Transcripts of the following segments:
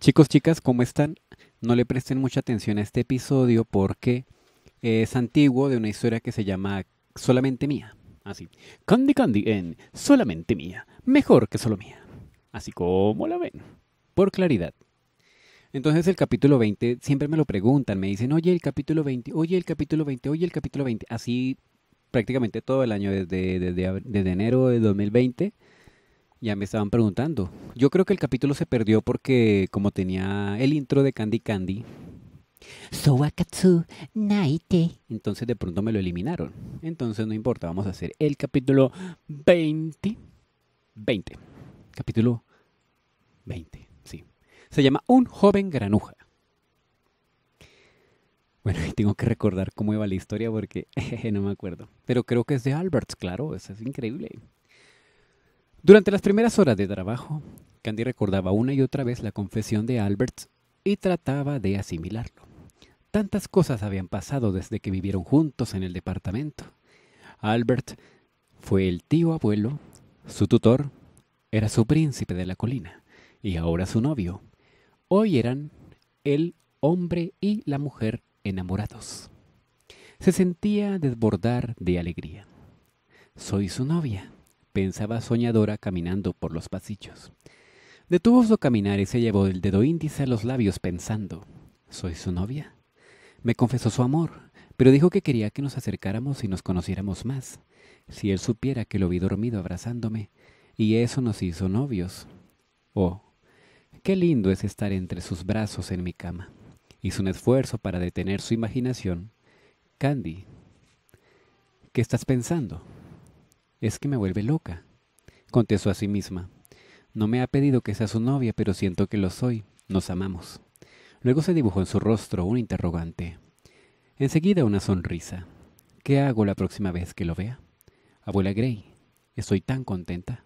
Chicos, chicas, ¿cómo están? No le presten mucha atención a este episodio porque es antiguo de una historia que se llama Solamente Mía. Así. Ah, Candy Candy en Solamente Mía. Mejor que solo mía. Así como la ven. Por claridad. Entonces el capítulo 20, siempre me lo preguntan, me dicen, oye el capítulo 20, oye el capítulo 20, oye el capítulo 20. Así prácticamente todo el año, desde, desde, de enero de 2020 ya me estaban preguntando. Yo creo que el capítulo se perdió porque como tenía el intro de Candy Candy, Sowakatsu Naite. Entonces de pronto me lo eliminaron. Entonces no importa, vamos a hacer el capítulo 20. 20. Capítulo 20, sí. Se llama Un joven granuja. Bueno, tengo que recordar cómo iba la historia porque no me acuerdo. Pero creo que es de Alberts, claro, eso es increíble. Durante las primeras horas de trabajo, Candy recordaba una y otra vez la confesión de Albert y trataba de asimilarlo. Tantas cosas habían pasado desde que vivieron juntos en el departamento. Albert fue el tío abuelo, su tutor, era su príncipe de la colina y ahora su novio. Hoy eran el hombre y la mujer enamorados. Se sentía desbordar de alegría. Soy su novia, pensaba soñadora caminando por los pasillos. Detuvo su caminar y se llevó el dedo índice a los labios pensando, ¿soy su novia? Me confesó su amor, pero dijo que quería que nos acercáramos y nos conociéramos más, si él supiera que lo vi dormido abrazándome, y eso nos hizo novios. Oh, qué lindo es estar entre sus brazos en mi cama. Hizo un esfuerzo para detener su imaginación. Candy, ¿qué estás pensando? Es que me vuelve loca, contestó a sí misma. No me ha pedido que sea su novia, pero siento que lo soy. Nos amamos. Luego se dibujó en su rostro un interrogante. Enseguida una sonrisa. ¿Qué hago la próxima vez que lo vea? Abuela Gray, estoy tan contenta.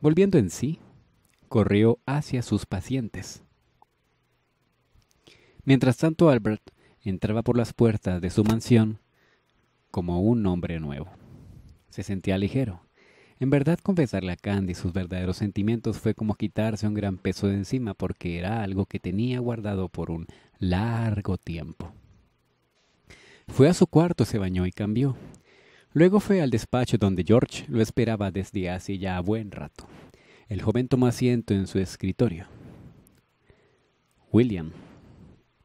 Volviendo en sí, corrió hacia sus pacientes. Mientras tanto, Albert entraba por las puertas de su mansión como un hombre nuevo. Se sentía ligero. En verdad, confesarle a Candy sus verdaderos sentimientos fue como quitarse un gran peso de encima porque era algo que tenía guardado por un largo tiempo. Fue a su cuarto, se bañó y cambió. Luego fue al despacho donde George lo esperaba desde hace ya buen rato. El joven tomó asiento en su escritorio. William,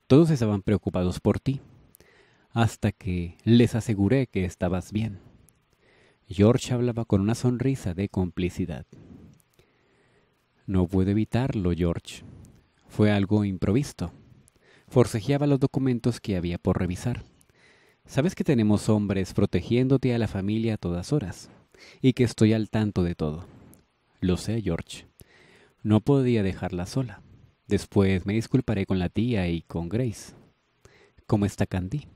todos estaban preocupados por ti, hasta que les aseguré que estabas bien. George hablaba con una sonrisa de complicidad. No puedo evitarlo, George. Fue algo improvisto. Forcejeaba los documentos que había por revisar. Sabes que tenemos hombres protegiéndote a la familia a todas horas, y que estoy al tanto de todo. Lo sé, George. No podía dejarla sola. Después me disculparé con la tía y con Grace. ¿Cómo está Candy?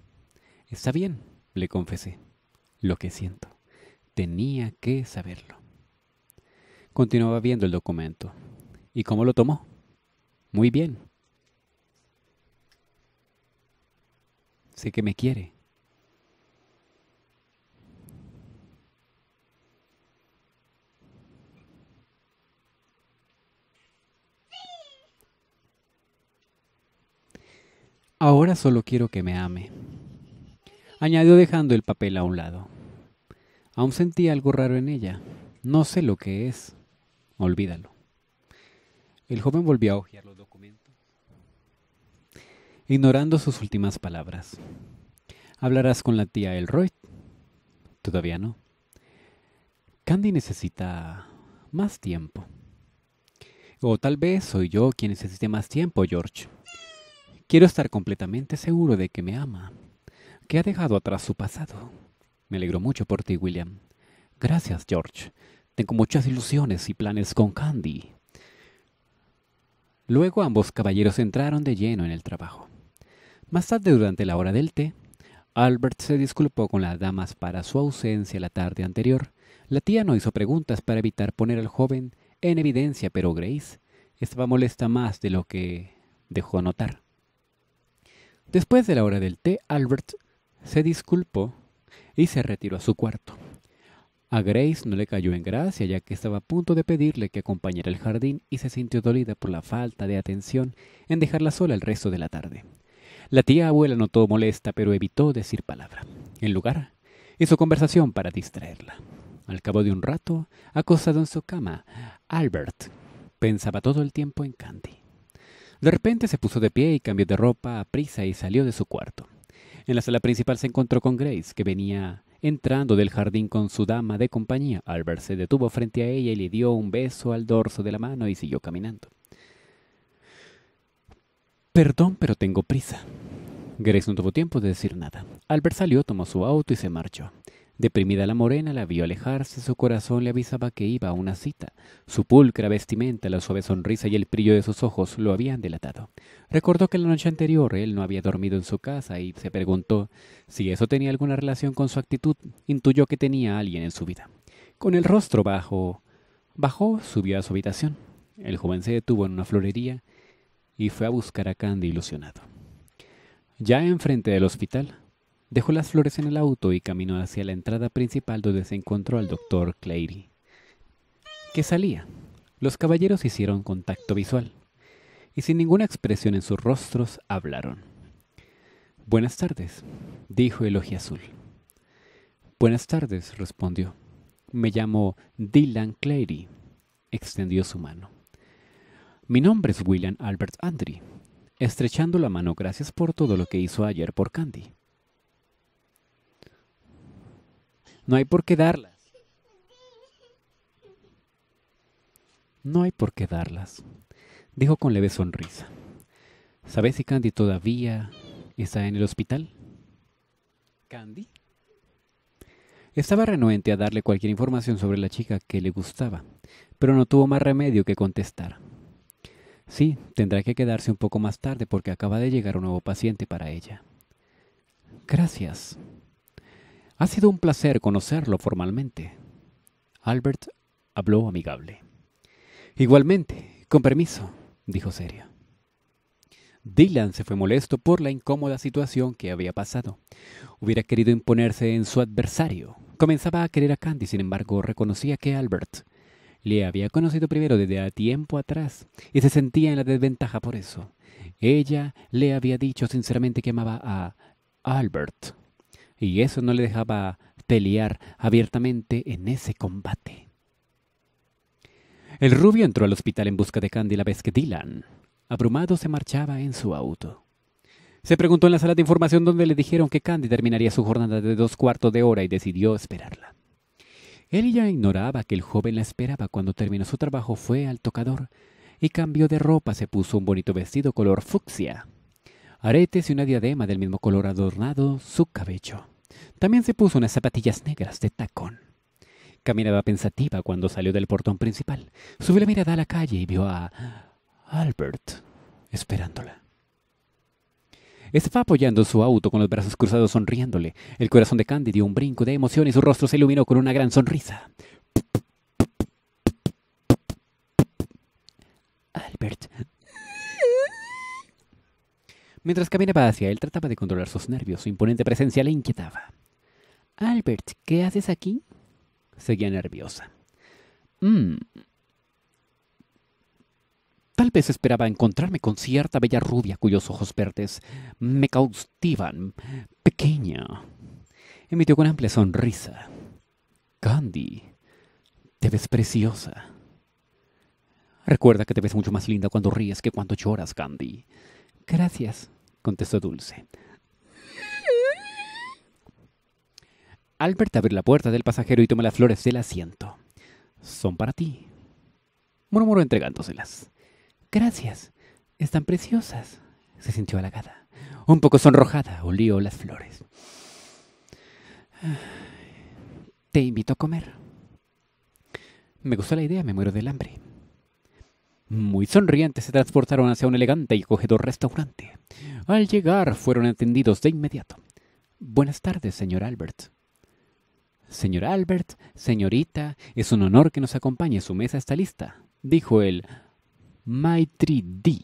Está bien, le confesé, lo que siento. Tenía que saberlo. Continuaba viendo el documento. ¿Y cómo lo tomó? Muy bien. Sé que me quiere. Ahora solo quiero que me ame. Añadió dejando el papel a un lado. Aún sentí algo raro en ella. No sé lo que es. Olvídalo. El joven volvió a hojear los documentos, ignorando sus últimas palabras. ¿Hablarás con la tía Elroy? Todavía no. Candy necesita más tiempo. O tal vez soy yo quien necesite más tiempo, George. Quiero estar completamente seguro de que me ama, que ha dejado atrás su pasado me alegro mucho por ti, William. Gracias, George. Tengo muchas ilusiones y planes con Candy. Luego ambos caballeros entraron de lleno en el trabajo. Más tarde, durante la hora del té, Albert se disculpó con las damas para su ausencia la tarde anterior. La tía no hizo preguntas para evitar poner al joven en evidencia, pero Grace estaba molesta más de lo que dejó notar. Después de la hora del té, Albert se disculpó y se retiró a su cuarto. A Grace no le cayó en gracia ya que estaba a punto de pedirle que acompañara al jardín y se sintió dolida por la falta de atención en dejarla sola el resto de la tarde. La tía abuela notó molesta pero evitó decir palabra. En lugar, hizo conversación para distraerla. Al cabo de un rato, acostado en su cama, Albert pensaba todo el tiempo en Candy. De repente se puso de pie y cambió de ropa a prisa y salió de su cuarto. En la sala principal se encontró con Grace, que venía entrando del jardín con su dama de compañía. Albert se detuvo frente a ella y le dio un beso al dorso de la mano y siguió caminando. Perdón, pero tengo prisa. Grace no tuvo tiempo de decir nada. Albert salió, tomó su auto y se marchó. Deprimida la morena la vio alejarse, su corazón le avisaba que iba a una cita. Su pulcra vestimenta, la suave sonrisa y el brillo de sus ojos lo habían delatado. Recordó que la noche anterior él no había dormido en su casa y se preguntó si eso tenía alguna relación con su actitud. Intuyó que tenía a alguien en su vida. Con el rostro bajo, bajó, subió a su habitación. El joven se detuvo en una florería y fue a buscar a Candy ilusionado. Ya enfrente del hospital, Dejó las flores en el auto y caminó hacia la entrada principal donde se encontró al doctor Clary, que salía. Los caballeros hicieron contacto visual y sin ninguna expresión en sus rostros hablaron. Buenas tardes, dijo el azul. Buenas tardes, respondió. Me llamo Dylan Clary. Extendió su mano. Mi nombre es William Albert Andry. Estrechando la mano, gracias por todo lo que hizo ayer por Candy. No hay por qué darlas. No hay por qué darlas, dijo con leve sonrisa. ¿Sabes si Candy todavía está en el hospital? ¿Candy? Estaba renuente a darle cualquier información sobre la chica que le gustaba, pero no tuvo más remedio que contestar. Sí, tendrá que quedarse un poco más tarde porque acaba de llegar un nuevo paciente para ella. Gracias, ha sido un placer conocerlo formalmente. Albert habló amigable. Igualmente, con permiso, dijo seria. Dylan se fue molesto por la incómoda situación que había pasado. Hubiera querido imponerse en su adversario. Comenzaba a querer a Candy, sin embargo, reconocía que Albert le había conocido primero desde tiempo atrás y se sentía en la desventaja por eso. Ella le había dicho sinceramente que amaba a Albert y eso no le dejaba pelear abiertamente en ese combate. El rubio entró al hospital en busca de Candy la vez que Dylan, abrumado, se marchaba en su auto. Se preguntó en la sala de información donde le dijeron que Candy terminaría su jornada de dos cuartos de hora y decidió esperarla. Él ya ignoraba que el joven la esperaba cuando terminó su trabajo, fue al tocador y cambió de ropa, se puso un bonito vestido color fucsia, aretes y una diadema del mismo color adornado su cabello. También se puso unas zapatillas negras de tacón. Caminaba pensativa cuando salió del portón principal. Subió la mirada a la calle y vio a Albert esperándola. Estaba apoyando su auto con los brazos cruzados sonriéndole. El corazón de Candy dio un brinco de emoción y su rostro se iluminó con una gran sonrisa. Albert, Mientras caminaba hacia él, trataba de controlar sus nervios. Su imponente presencia le inquietaba. Albert, ¿qué haces aquí? Seguía nerviosa. Mm. Tal vez esperaba encontrarme con cierta bella rubia cuyos ojos verdes me cautivan. Pequeña. Emitió con amplia sonrisa. Candy, te ves preciosa. Recuerda que te ves mucho más linda cuando ríes que cuando lloras, Candy. Gracias, contestó Dulce. Albert abrió la puerta del pasajero y tomó las flores del asiento. Son para ti, murmuró entregándoselas. Gracias, están preciosas, se sintió halagada. Un poco sonrojada, olió las flores. Te invito a comer. Me gustó la idea, me muero del hambre. Muy sonrientes se transportaron hacia un elegante y cogedor restaurante. Al llegar fueron atendidos de inmediato. Buenas tardes, señor Albert. Señor Albert, señorita, es un honor que nos acompañe. Su mesa está lista, dijo el Maitri D.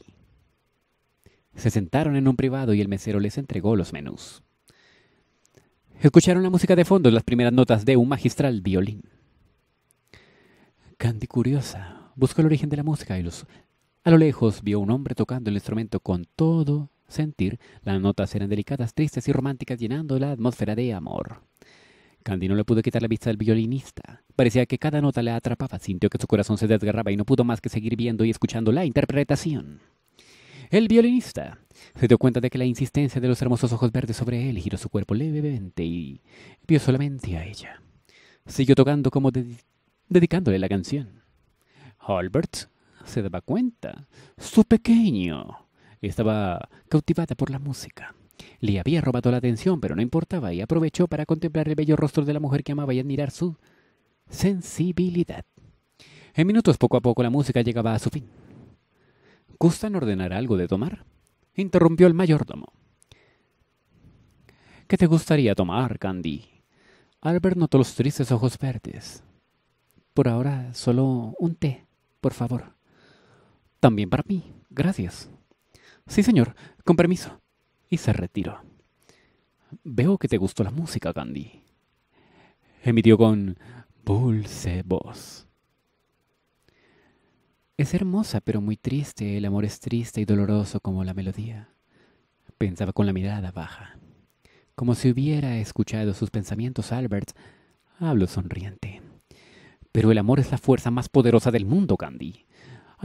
Se sentaron en un privado y el mesero les entregó los menús. Escucharon la música de fondo, las primeras notas de un magistral violín. Candy curiosa, buscó el origen de la música y A lo lejos vio un hombre tocando el instrumento con todo sentir. Las notas eran delicadas, tristes y románticas, llenando la atmósfera de amor. Candy no le pudo quitar la vista del violinista. Parecía que cada nota le atrapaba, sintió que su corazón se desgarraba y no pudo más que seguir viendo y escuchando la interpretación. El violinista se dio cuenta de que la insistencia de los hermosos ojos verdes sobre él giró su cuerpo levemente y vio solamente a ella. Siguió tocando como dedicándole la canción. Albert se daba cuenta. Su pequeño estaba cautivada por la música. Le había robado la atención, pero no importaba, y aprovechó para contemplar el bello rostro de la mujer que amaba y admirar su sensibilidad. En minutos poco a poco la música llegaba a su fin. ¿Gustan ordenar algo de tomar? interrumpió el mayordomo. ¿Qué te gustaría tomar, Candy? Albert notó los tristes ojos verdes. Por ahora, solo un té por favor. También para mí, gracias. Sí, señor, con permiso. Y se retiró. Veo que te gustó la música, Gandhi. Emitió con dulce voz. Es hermosa, pero muy triste. El amor es triste y doloroso como la melodía. Pensaba con la mirada baja. Como si hubiera escuchado sus pensamientos, Albert habló sonriente. Pero el amor es la fuerza más poderosa del mundo, Candy.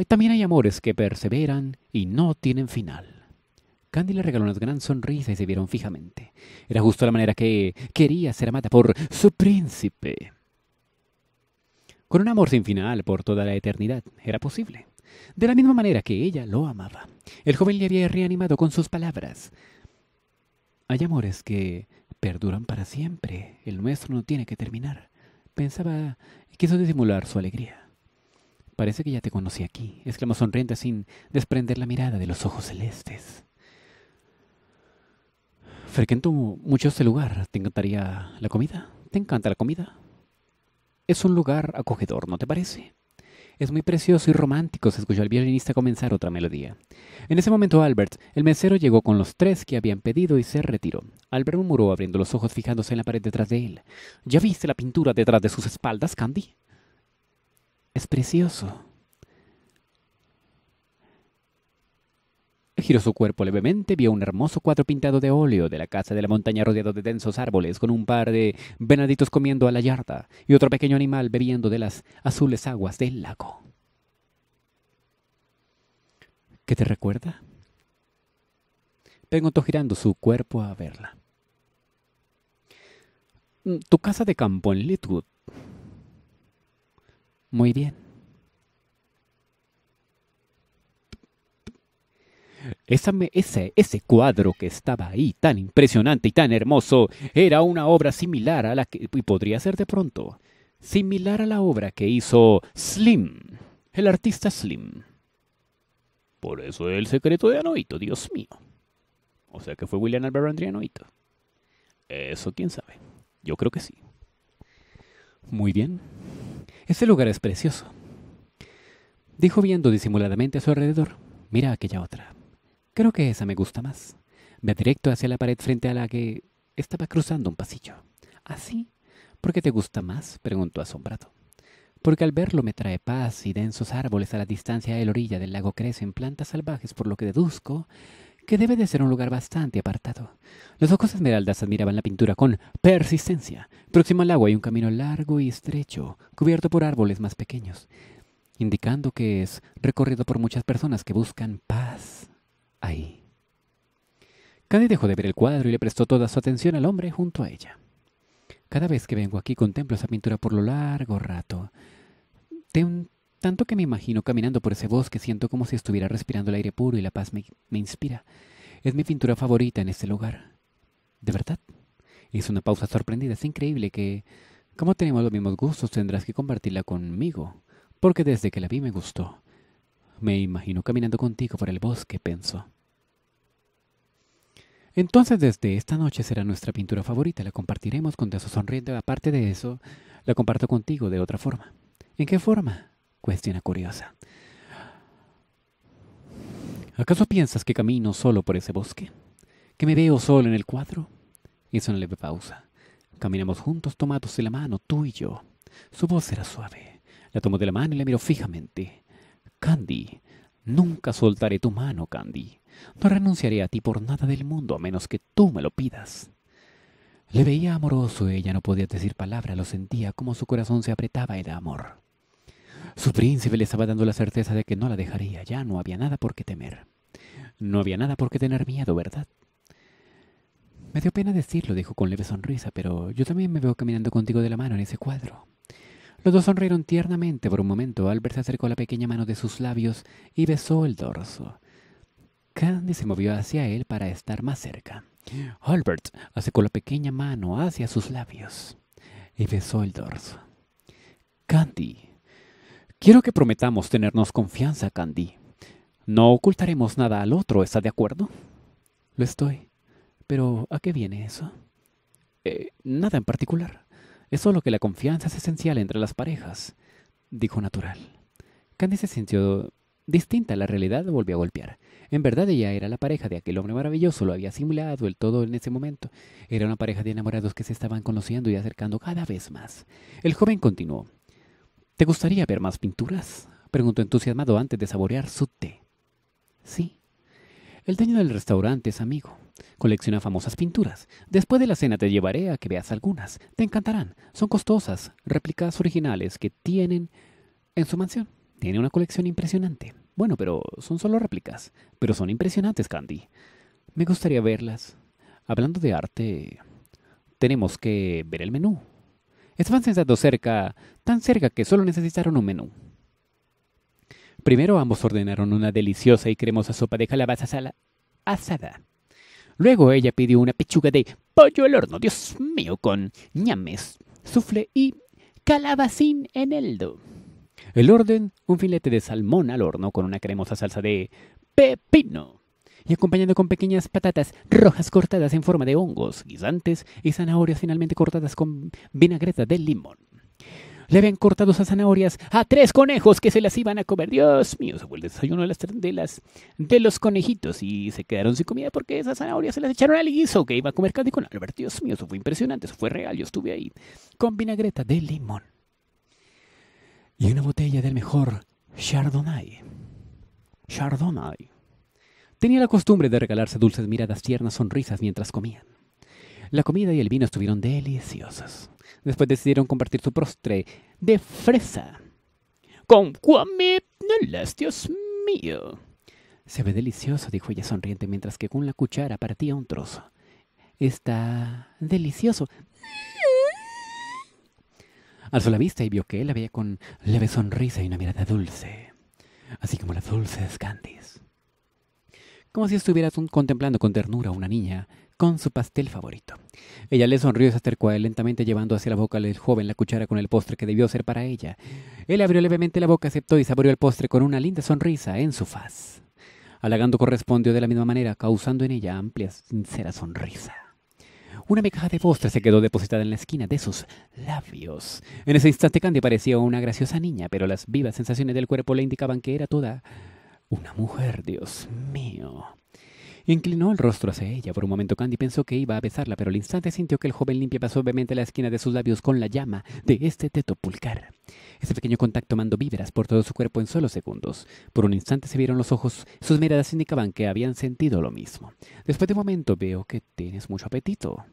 también hay amores que perseveran y no tienen final. Candy le regaló una gran sonrisa y se vieron fijamente. Era justo la manera que quería ser amada por su príncipe. Con un amor sin final por toda la eternidad era posible. De la misma manera que ella lo amaba. El joven le había reanimado con sus palabras. Hay amores que perduran para siempre. El nuestro no tiene que terminar. Pensaba, y quiso disimular su alegría. Parece que ya te conocí aquí, exclamó sonriente sin desprender la mirada de los ojos celestes. Frecuento mucho este lugar. ¿Te encantaría la comida? ¿Te encanta la comida? Es un lugar acogedor, ¿no te parece? Es muy precioso y romántico, se escuchó al violinista comenzar otra melodía. En ese momento Albert, el mesero, llegó con los tres que habían pedido y se retiró. Albert murmuró abriendo los ojos fijándose en la pared detrás de él. ¿Ya viste la pintura detrás de sus espaldas, Candy? Es precioso, Giró su cuerpo levemente, vio un hermoso cuadro pintado de óleo de la casa de la montaña rodeado de densos árboles, con un par de venaditos comiendo a la yarda y otro pequeño animal bebiendo de las azules aguas del lago. ¿Qué te recuerda? Preguntó girando su cuerpo a verla. Mm, tu casa de campo en Litwood. Muy bien. ese, ese cuadro que estaba ahí, tan impresionante y tan hermoso, era una obra similar a la que, y podría ser de pronto, similar a la obra que hizo Slim, el artista Slim. Por eso el secreto de Anoito, Dios mío. O sea que fue William Albert Anoito. Eso quién sabe. Yo creo que sí. Muy bien. Este lugar es precioso. Dijo viendo disimuladamente a su alrededor. Mira aquella otra. Creo que esa me gusta más. Ve directo hacia la pared frente a la que estaba cruzando un pasillo. ¿Así? ¿Por qué te gusta más? preguntó asombrado. Porque al verlo me trae paz y densos árboles a la distancia de la orilla del lago crecen plantas salvajes, por lo que deduzco que debe de ser un lugar bastante apartado. Los ojos esmeraldas admiraban la pintura con persistencia. Próximo al agua hay un camino largo y estrecho, cubierto por árboles más pequeños, indicando que es recorrido por muchas personas que buscan paz ahí. Cade dejó de ver el cuadro y le prestó toda su atención al hombre junto a ella. Cada vez que vengo aquí contemplo esa pintura por lo largo rato. tanto que me imagino caminando por ese bosque, siento como si estuviera respirando el aire puro y la paz me, me inspira. Es mi pintura favorita en este lugar. ¿De verdad? Hizo una pausa sorprendida. Es increíble que, como tenemos los mismos gustos, tendrás que compartirla conmigo, porque desde que la vi me gustó. Me imagino caminando contigo por el bosque, pensó. Entonces desde esta noche será nuestra pintura favorita, la compartiremos con sonriendo, Sonriente, aparte de eso, la comparto contigo de otra forma. ¿En qué forma? Cuestiona curiosa. ¿Acaso piensas que camino solo por ese bosque? ¿Que me veo solo en el cuadro? Hizo una leve pausa. Caminamos juntos tomados de la mano, tú y yo. Su voz era suave. La tomó de la mano y la miró fijamente. Candy, nunca soltaré tu mano, Candy. No renunciaré a ti por nada del mundo a menos que tú me lo pidas. Le veía amoroso, ella no podía decir palabra, lo sentía como su corazón se apretaba el amor. Su príncipe le estaba dando la certeza de que no la dejaría, ya no había nada por qué temer. No había nada por qué tener miedo, ¿verdad? Me dio pena decirlo, dijo con leve sonrisa, pero yo también me veo caminando contigo de la mano en ese cuadro. Los dos sonrieron tiernamente por un momento. Albert se acercó la pequeña mano de sus labios y besó el dorso. Candy se movió hacia él para estar más cerca. Albert acercó la pequeña mano hacia sus labios y besó el dorso. Candy, quiero que prometamos tenernos confianza, Candy. No ocultaremos nada al otro, ¿está de acuerdo? Lo estoy. Pero, ¿a qué viene eso? Eh, nada en particular. Es solo que la confianza es esencial entre las parejas, dijo Natural. Candy se sintió distinta, la realidad volvió a golpear. En verdad ella era la pareja de aquel hombre maravilloso, lo había simulado el todo en ese momento. Era una pareja de enamorados que se estaban conociendo y acercando cada vez más. El joven continuó. ¿Te gustaría ver más pinturas? preguntó entusiasmado antes de saborear su té. Sí. El dueño del restaurante es amigo, Colecciona famosas pinturas. Después de la cena te llevaré a que veas algunas. Te encantarán. Son costosas, réplicas originales que tienen en su mansión. Tiene una colección impresionante. Bueno, pero son solo réplicas. Pero son impresionantes, Candy. Me gustaría verlas. Hablando de arte, tenemos que ver el menú. Estaban sentados cerca, tan cerca que solo necesitaron un menú. Primero ambos ordenaron una deliciosa y cremosa sopa de calabaza asada Luego ella pidió una pechuga de pollo al horno, Dios mío, con ñames, sufle y calabacín en eldo. El orden, un filete de salmón al horno con una cremosa salsa de pepino y acompañado con pequeñas patatas rojas cortadas en forma de hongos, guisantes y zanahorias finalmente cortadas con vinagreta de limón. Le habían cortado esas zanahorias a tres conejos que se las iban a comer. Dios mío, se fue el desayuno de las, de de los conejitos y se quedaron sin comida porque esas zanahorias se las echaron al guiso que iba a comer Candy con Albert. Dios mío, eso fue impresionante, eso fue real. Yo estuve ahí con vinagreta de limón y una botella del mejor Chardonnay. Chardonnay. Tenía la costumbre de regalarse dulces miradas, tiernas sonrisas mientras comían. La comida y el vino estuvieron deliciosos. Después decidieron compartir su postre de fresa con las, Dios mío. Se ve delicioso, dijo ella sonriente mientras que con la cuchara partía un trozo. Está delicioso. Alzó la vista y vio que él la veía con leve sonrisa y una mirada dulce, así como las dulces candies como si estuvieras contemplando con ternura a una niña con su pastel favorito. Ella le sonrió y se acercó a él lentamente llevando hacia la boca del joven la cuchara con el postre que debió ser para ella. Él abrió levemente la boca, aceptó y saboreó el postre con una linda sonrisa en su faz. Alagando correspondió de la misma manera, causando en ella amplia, sincera sonrisa. Una migaja de postre se quedó depositada en la esquina de sus labios. En ese instante Candy parecía una graciosa niña, pero las vivas sensaciones del cuerpo le indicaban que era toda una mujer, Dios mío. Inclinó el rostro hacia ella. Por un momento Candy pensó que iba a besarla, pero al instante sintió que el joven limpia pasó la esquina de sus labios con la llama de este teto pulgar. Ese pequeño contacto mandó víveras por todo su cuerpo en solo segundos. Por un instante se vieron los ojos, sus miradas indicaban que habían sentido lo mismo. Después de un momento veo que tienes mucho apetito.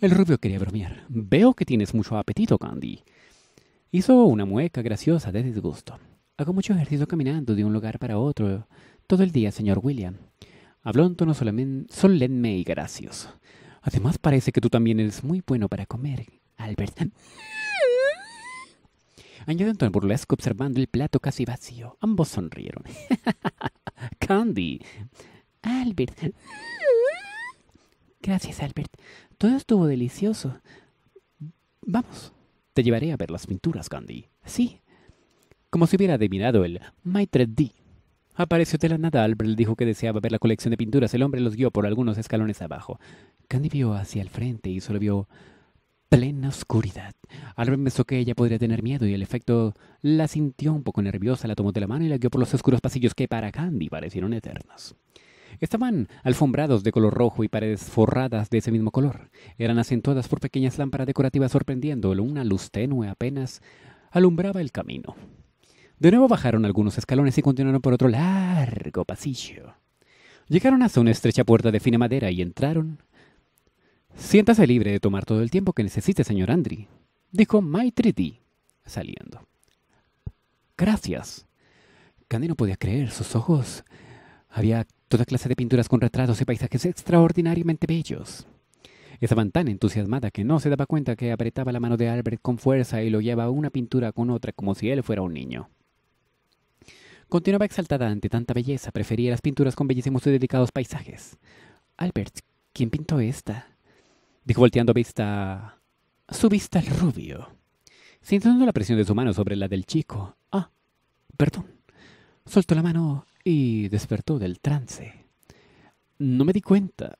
El rubio quería bromear. Veo que tienes mucho apetito, Candy. Hizo una mueca graciosa de disgusto. Hago mucho ejercicio caminando de un lugar para otro todo el día, señor William. Habló en tono solemne y gracioso. Además, parece que tú también eres muy bueno para comer, Albert. Añadió en tono burlesco observando el plato casi vacío. Ambos sonrieron. Candy. Albert. Gracias, Albert. Todo estuvo delicioso. Vamos. Te llevaré a ver las pinturas, Candy. Sí, como si hubiera adivinado el Maitre D. Apareció de la nada. Albert le dijo que deseaba ver la colección de pinturas. El hombre los guió por algunos escalones abajo. Candy vio hacia el frente y solo vio plena oscuridad. Albrecht pensó que ella podría tener miedo y el efecto la sintió un poco nerviosa, la tomó de la mano y la guió por los oscuros pasillos que para Candy parecieron eternos. Estaban alfombrados de color rojo y paredes forradas de ese mismo color. Eran acentuadas por pequeñas lámparas decorativas sorprendiendo. Una luz tenue apenas alumbraba el camino. De nuevo bajaron algunos escalones y continuaron por otro largo pasillo. Llegaron hasta una estrecha puerta de fina madera y entraron. Siéntase libre de tomar todo el tiempo que necesite, señor Andri, dijo D, saliendo. Gracias. Candy no podía creer sus ojos. Había toda clase de pinturas con retratos y paisajes extraordinariamente bellos. Estaban tan entusiasmada que no se daba cuenta que apretaba la mano de Albert con fuerza y lo llevaba una pintura con otra como si él fuera un niño. Continuaba exaltada ante tanta belleza, prefería las pinturas con bellísimos y delicados paisajes. Albert, ¿quién pintó esta? Dijo volteando vista... su vista al rubio. Sintiendo la presión de su mano sobre la del chico. Ah, perdón. Soltó la mano y despertó del trance. No me di cuenta.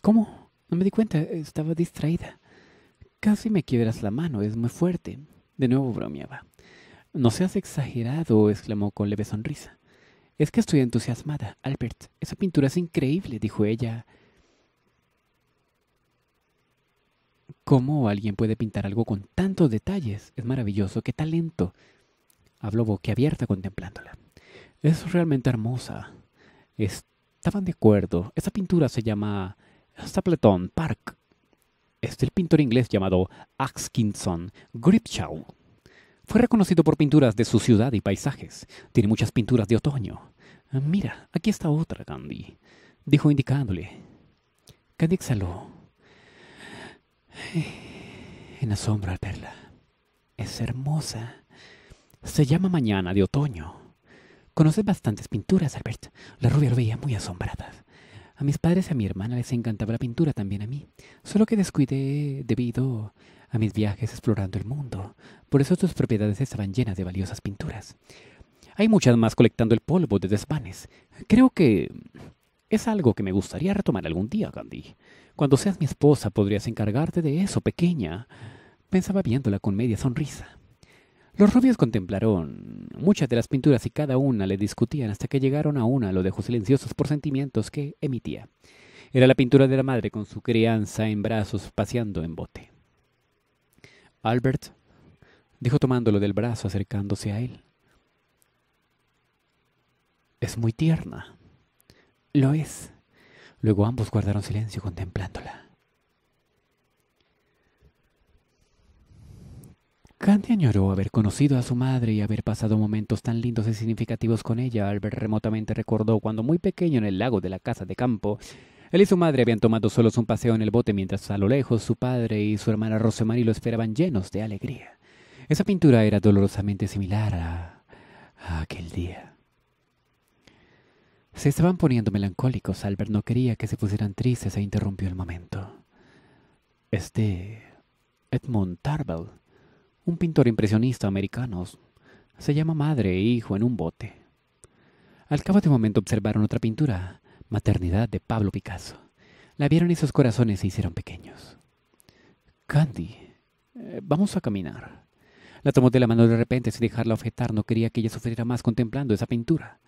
¿Cómo? No me di cuenta. Estaba distraída. Casi me quiebras la mano. Es muy fuerte. De nuevo bromeaba. No seas exagerado, exclamó con leve sonrisa. Es que estoy entusiasmada, Albert. Esa pintura es increíble, dijo ella. ¿Cómo alguien puede pintar algo con tantos detalles? Es maravilloso, qué talento. Habló boquiabierta contemplándola. Es realmente hermosa. Estaban de acuerdo. Esa pintura se llama Stapleton Park. Es del pintor inglés llamado Atkinson Gripshaw. Fue reconocido por pinturas de su ciudad y paisajes. Tiene muchas pinturas de otoño. Ah, mira, aquí está otra, Gandhi, dijo indicándole. Candy exhaló. En asombro al verla. Es hermosa. Se llama Mañana de Otoño. Conoces bastantes pinturas, Albert. La rubia lo veía muy asombrada. A mis padres y a mi hermana les encantaba la pintura, también a mí. Solo que descuidé debido a mis viajes explorando el mundo. Por eso tus propiedades estaban llenas de valiosas pinturas. Hay muchas más colectando el polvo de desvanes. Creo que es algo que me gustaría retomar algún día, Gandhi. Cuando seas mi esposa podrías encargarte de eso, pequeña. Pensaba viéndola con media sonrisa. Los rubios contemplaron muchas de las pinturas y cada una le discutían hasta que llegaron a una, lo dejó silenciosos por sentimientos que emitía. Era la pintura de la madre con su crianza en brazos paseando en bote. Albert dijo tomándolo del brazo acercándose a él. Es muy tierna. Lo es. Luego ambos guardaron silencio contemplándola. Candy añoró haber conocido a su madre y haber pasado momentos tan lindos y significativos con ella. Albert remotamente recordó cuando muy pequeño en el lago de la casa de campo, él y su madre habían tomado solos un paseo en el bote mientras a lo lejos su padre y su hermana Rosemary lo esperaban llenos de alegría. Esa pintura era dolorosamente similar a, aquel día. Se estaban poniendo melancólicos. Albert no quería que se pusieran tristes e interrumpió el momento. Este Edmund Tarbell un pintor impresionista americano. Se llama madre e hijo en un bote. Al cabo de un momento observaron otra pintura, Maternidad de Pablo Picasso. La vieron y sus corazones se hicieron pequeños. Candy, eh, vamos a caminar. La tomó de la mano de repente sin dejarla objetar. No quería que ella sufriera más contemplando esa pintura.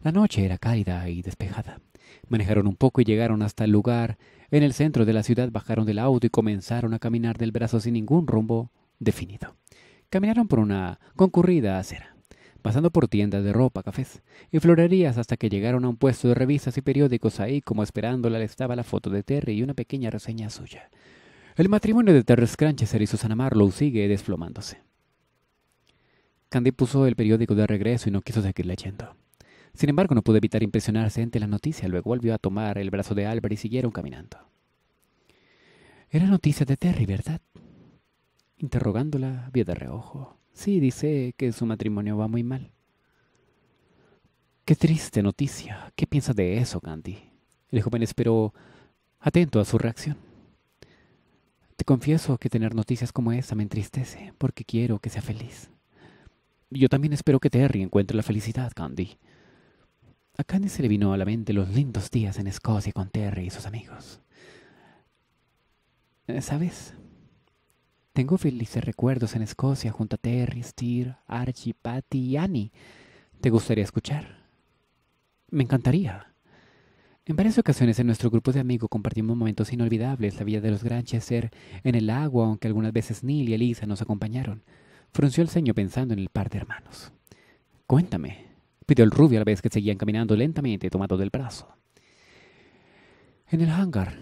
La noche era cálida y despejada. Manejaron un poco y llegaron hasta el lugar. En el centro de la ciudad bajaron del auto y comenzaron a caminar del brazo sin ningún rumbo definido. Caminaron por una concurrida acera, pasando por tiendas de ropa, cafés y florerías hasta que llegaron a un puesto de revistas y periódicos. Ahí, como esperándola, estaba la foto de Terry y una pequeña reseña suya. El matrimonio de Terry Scranchester y Susana Marlowe sigue desplomándose. Candy puso el periódico de regreso y no quiso seguir leyendo. Sin embargo, no pudo evitar impresionarse ante la noticia. Luego volvió a tomar el brazo de Albert y siguieron caminando. Era noticia de Terry, ¿verdad? Interrogándola, vio de reojo. Sí, dice que su matrimonio va muy mal. Qué triste noticia. ¿Qué piensas de eso, Candy? El joven esperó atento a su reacción. Te confieso que tener noticias como esa me entristece, porque quiero que sea feliz. Yo también espero que Terry encuentre la felicidad, Candy. A Candy se le vino a la mente los lindos días en Escocia con Terry y sus amigos. Eh, ¿Sabes? Tengo felices recuerdos en Escocia junto a Terry, Steer, Archie, Patty y Annie. ¿Te gustaría escuchar? Me encantaría. En varias ocasiones en nuestro grupo de amigos compartimos momentos inolvidables, la vida de los Granchester, en el agua, aunque algunas veces Neil y Elisa nos acompañaron. Frunció el ceño pensando en el par de hermanos. Cuéntame, pidió el rubio a la vez que seguían caminando lentamente tomado del brazo. En el hangar,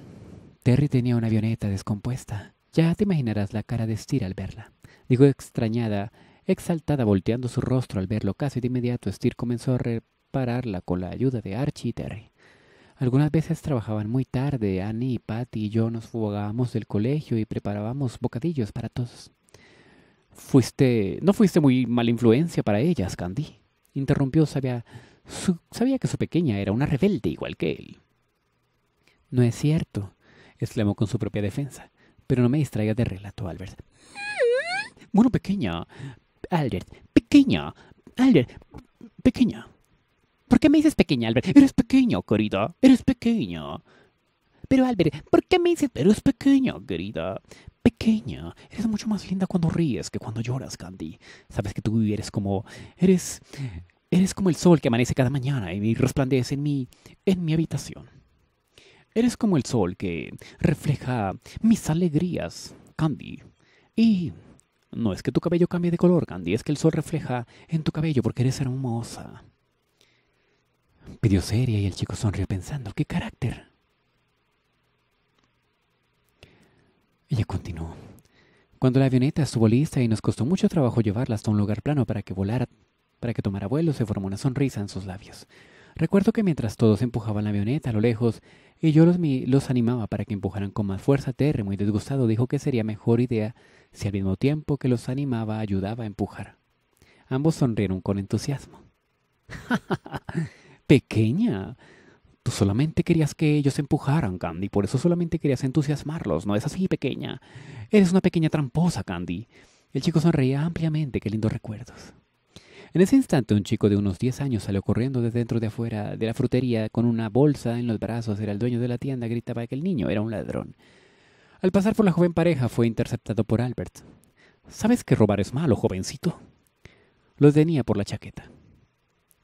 Terry tenía una avioneta descompuesta. Ya te imaginarás la cara de Stir al verla. Dijo extrañada, exaltada, volteando su rostro al verlo casi de inmediato. Steer comenzó a repararla con la ayuda de Archie y Terry. Algunas veces trabajaban muy tarde. Annie y Patty y yo nos fugábamos del colegio y preparábamos bocadillos para todos. Fuiste. no fuiste muy mala influencia para ellas, Candy. Interrumpió, sabía. sabía que su pequeña era una rebelde igual que él. No es cierto, exclamó con su propia defensa. Pero no me distraía de relato, Albert. Bueno, pequeña. Albert, pequeña. Albert, pequeña. ¿Por qué me dices pequeña, Albert? Eres pequeño, querida. Eres pequeña. Pero, Albert, ¿por qué me dices eres pequeño, querida? Pequeña. Eres mucho más linda cuando ríes que cuando lloras, Candy. Sabes que tú eres como... Eres... Eres como el sol que amanece cada mañana y resplandece en mi... en mi habitación. Eres como el sol que refleja mis alegrías, Candy. Y no es que tu cabello cambie de color, Candy, es que el sol refleja en tu cabello porque eres hermosa. Pidió seria y el chico sonrió pensando, ¿qué carácter? Ella continuó. Cuando la avioneta estuvo lista y nos costó mucho trabajo llevarla hasta un lugar plano para que volara, para que tomara vuelo, se formó una sonrisa en sus labios. Recuerdo que mientras todos empujaban la avioneta a lo lejos, y yo los, animaba para que empujaran con más fuerza, Terry, muy disgustado, dijo que sería mejor idea si al mismo tiempo que los animaba ayudaba a empujar. Ambos sonrieron con entusiasmo. Pequeña, tú solamente querías que ellos empujaran, Candy, por eso solamente querías entusiasmarlos, ¿no es así, pequeña? Eres una pequeña tramposa, Candy. El chico sonreía ampliamente, qué lindos recuerdos. En ese instante un chico de unos 10 años salió corriendo desde dentro de afuera de la frutería con una bolsa en los brazos. Era el dueño de la tienda, gritaba que el niño era un ladrón. Al pasar por la joven pareja fue interceptado por Albert. ¿Sabes que robar es malo, jovencito? Lo tenía por la chaqueta.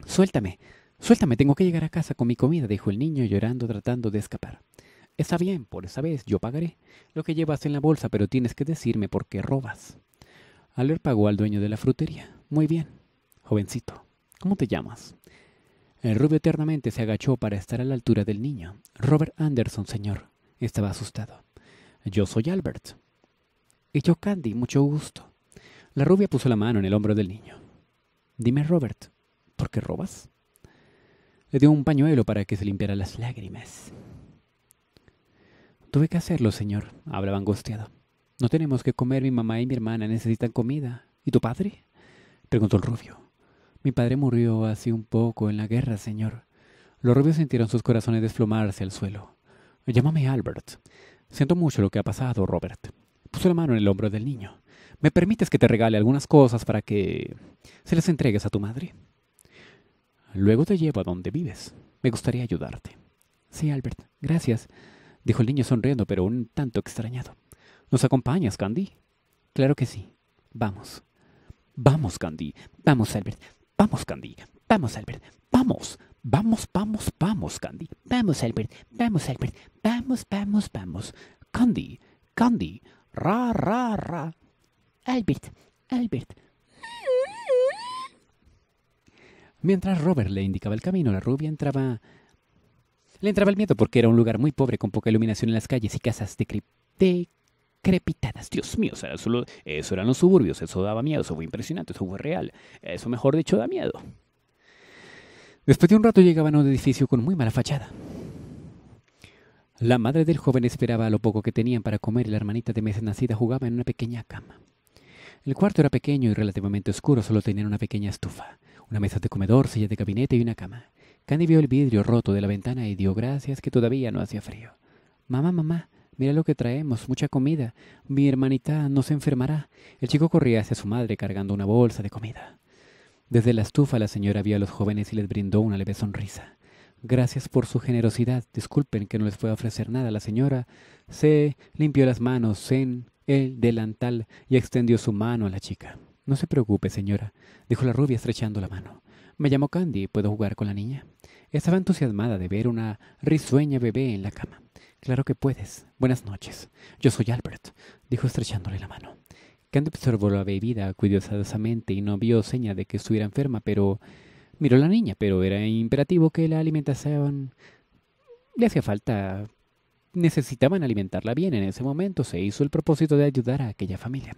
Suéltame, suéltame, tengo que llegar a casa con mi comida, dijo el niño llorando tratando de escapar. Está bien, por esa vez yo pagaré lo que llevas en la bolsa, pero tienes que decirme por qué robas. Albert pagó al dueño de la frutería. Muy bien, Jovencito, ¿cómo te llamas? El rubio eternamente se agachó para estar a la altura del niño. Robert Anderson, señor. Estaba asustado. Yo soy Albert. Y yo Candy, mucho gusto. La rubia puso la mano en el hombro del niño. Dime, Robert, ¿por qué robas? Le dio un pañuelo para que se limpiara las lágrimas. Tuve que hacerlo, señor, hablaba angustiado. No tenemos que comer, mi mamá y mi hermana necesitan comida. ¿Y tu padre? preguntó el rubio. Mi padre murió hace un poco en la guerra, señor. Los rubios sintieron sus corazones desplomarse al suelo. Llámame Albert. Siento mucho lo que ha pasado, Robert. Puso la mano en el hombro del niño. ¿Me permites que te regale algunas cosas para que se las entregues a tu madre? Luego te llevo a donde vives. Me gustaría ayudarte. Sí, Albert, gracias, dijo el niño sonriendo, pero un tanto extrañado. ¿Nos acompañas, Candy? Claro que sí. Vamos. Vamos, Candy. Vamos, Albert. Vamos, Candy. Vamos, Albert. Vamos. Vamos, vamos, vamos, Candy. Vamos, Albert. Vamos, Albert. Vamos, vamos, vamos. Candy. Candy. Ra, ra, ra. Albert. Albert. Mientras Robert le indicaba el camino, la rubia entraba... Le entraba el miedo porque era un lugar muy pobre con poca iluminación en las calles y casas de, de crepitadas. Dios mío, eso, eso eran los suburbios, eso daba miedo, eso fue impresionante, eso fue real. Eso mejor dicho da miedo. Después de un rato llegaban a un edificio con muy mala fachada. La madre del joven esperaba lo poco que tenían para comer y la hermanita de meses nacida jugaba en una pequeña cama. El cuarto era pequeño y relativamente oscuro, solo tenían una pequeña estufa, una mesa de comedor, silla de gabinete y una cama. Candy vio el vidrio roto de la ventana y dio gracias que todavía no hacía frío. Mamá, mamá, Mira lo que traemos, mucha comida. Mi hermanita no se enfermará. El chico corría hacia su madre cargando una bolsa de comida. Desde la estufa la señora vio a los jóvenes y les brindó una leve sonrisa. Gracias por su generosidad. Disculpen que no les a ofrecer nada. La señora se limpió las manos en el delantal y extendió su mano a la chica. No se preocupe, señora, dijo la rubia estrechando la mano. Me llamo Candy, ¿puedo jugar con la niña? Estaba entusiasmada de ver una risueña bebé en la cama. Claro que puedes. Buenas noches. Yo soy Albert, dijo estrechándole la mano. Candy observó la bebida cuidadosamente y no vio seña de que estuviera enferma, pero miró a la niña, pero era imperativo que la alimentasen. le hacía falta. Necesitaban alimentarla bien. En ese momento se hizo el propósito de ayudar a aquella familia.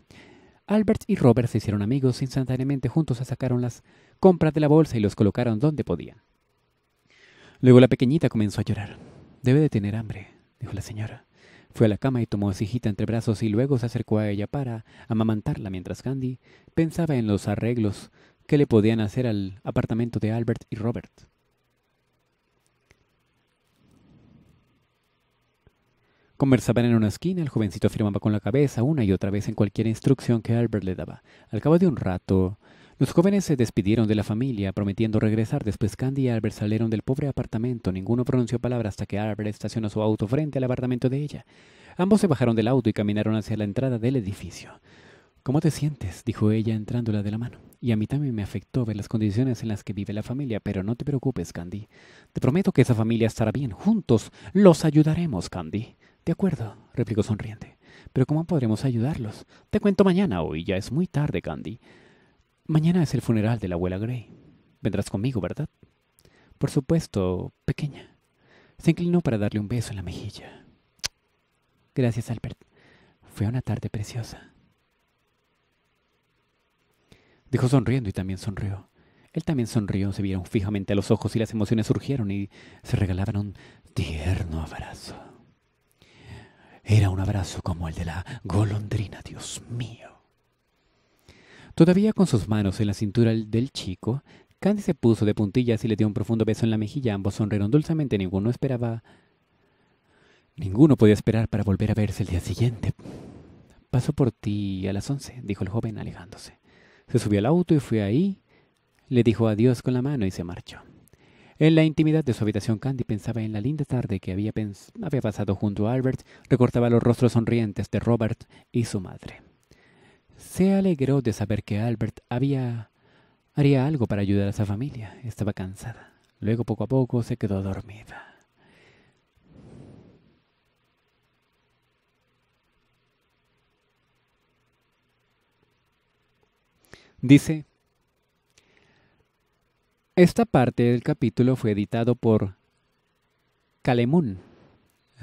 Albert y Robert se hicieron amigos instantáneamente juntos se sacaron las compras de la bolsa y los colocaron donde podían. Luego la pequeñita comenzó a llorar. Debe de tener hambre, dijo la señora. Fue a la cama y tomó a su hijita entre brazos y luego se acercó a ella para amamantarla mientras Candy pensaba en los arreglos que le podían hacer al apartamento de Albert y Robert. Conversaban en una esquina, el jovencito afirmaba con la cabeza una y otra vez en cualquier instrucción que Albert le daba. Al cabo de un rato, los jóvenes se despidieron de la familia, prometiendo regresar. Después Candy y Albert salieron del pobre apartamento. Ninguno pronunció palabra hasta que Albert estacionó su auto frente al apartamento de ella. Ambos se bajaron del auto y caminaron hacia la entrada del edificio. ¿Cómo te sientes? dijo ella entrándola de la mano. Y a mí también me afectó ver las condiciones en las que vive la familia, pero no te preocupes, Candy. Te prometo que esa familia estará bien. Juntos los ayudaremos, Candy. De acuerdo, replicó sonriente. Pero ¿cómo podremos ayudarlos? Te cuento mañana, hoy ya es muy tarde, Candy. Mañana es el funeral de la abuela Gray. Vendrás conmigo, ¿verdad? Por supuesto, pequeña. Se inclinó para darle un beso en la mejilla. Gracias, Albert. Fue una tarde preciosa. Dijo sonriendo y también sonrió. Él también sonrió, se vieron fijamente a los ojos y las emociones surgieron y se regalaban un tierno abrazo. Era un abrazo como el de la golondrina, Dios mío. Todavía con sus manos en la cintura del chico, Candy se puso de puntillas y le dio un profundo beso en la mejilla. Ambos sonrieron dulcemente. Ninguno esperaba. Ninguno podía esperar para volver a verse el día siguiente. Paso por ti a las once, dijo el joven alejándose. Se subió al auto y fue ahí. Le dijo adiós con la mano y se marchó. En la intimidad de su habitación, Candy pensaba en la linda tarde que había, había pasado junto a Albert, Recortaba los rostros sonrientes de Robert y su madre. Se alegró de saber que Albert había haría algo para ayudar a su familia. Estaba cansada. Luego poco a poco se quedó dormida. Dice, esta parte del capítulo fue editado por Calemun.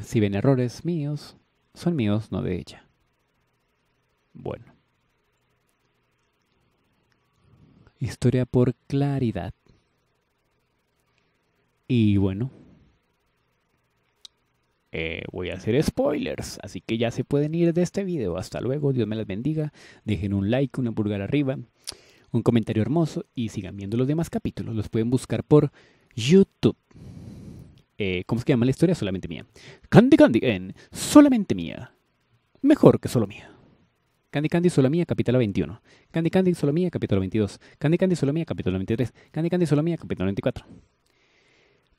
Si ven errores míos, son míos, no de ella. Bueno. Historia por claridad. Y bueno, eh, voy a hacer spoilers, así que ya se pueden ir de este video. Hasta luego, Dios me las bendiga. Dejen un like, una pulgar arriba, un comentario hermoso y sigan viendo los demás capítulos. Los pueden buscar por YouTube. Eh, ¿Cómo se llama la historia? Solamente mía. Candy Candy en Solamente mía. Mejor que solo mía. Candy Candy Solomía, capítulo 21. Candy Candy Solomía, capítulo 22. Candy Candy Solomía, capítulo 23. Candy Candy Solomía, capítulo 24.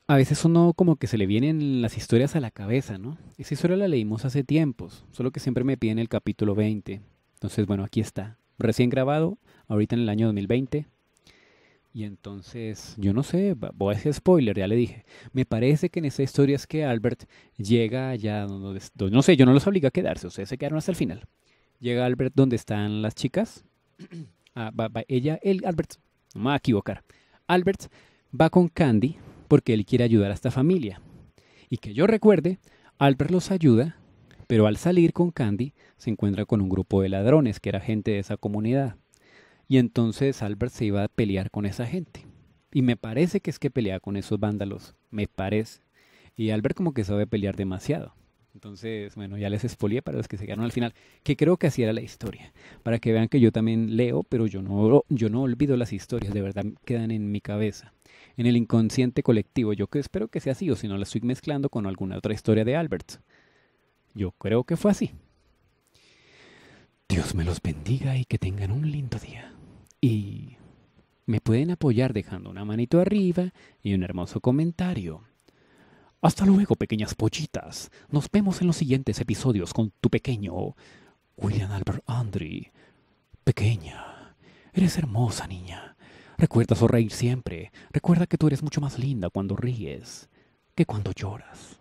A veces uno como que se le vienen las historias a la cabeza, ¿no? Esa historia la leímos hace tiempos, solo que siempre me piden el capítulo 20. Entonces, bueno, aquí está. Recién grabado, ahorita en el año 2020. Y entonces, yo no sé, voy a hacer spoiler, ya le dije. Me parece que en esa historia es que Albert llega allá donde... No sé, yo no los obliga a quedarse, ustedes se quedaron hasta el final. Llega Albert donde están las chicas. Ah, ella, él, Albert. No me voy a equivocar. Albert va con Candy porque él quiere ayudar a esta familia. Y que yo recuerde, Albert los ayuda, pero al salir con Candy se encuentra con un grupo de ladrones que era gente de esa comunidad. Y entonces Albert se iba a pelear con esa gente. Y me parece que es que pelea con esos vándalos. Me parece. Y Albert como que sabe pelear demasiado. Entonces, bueno, ya les expolié para los que se quedaron al final, que creo que así era la historia. Para que vean que yo también leo, pero yo no, yo no olvido las historias, de verdad quedan en mi cabeza, en el inconsciente colectivo. Yo que espero que sea así, o si no la estoy mezclando con alguna otra historia de Albert. Yo creo que fue así. Dios me los bendiga y que tengan un lindo día. Y me pueden apoyar dejando una manito arriba y un hermoso comentario. Hasta luego, pequeñas pollitas. Nos vemos en los siguientes episodios con tu pequeño William Albert Andre. Pequeña, eres hermosa, niña. Recuerda sonreír siempre. Recuerda que tú eres mucho más linda cuando ríes que cuando lloras.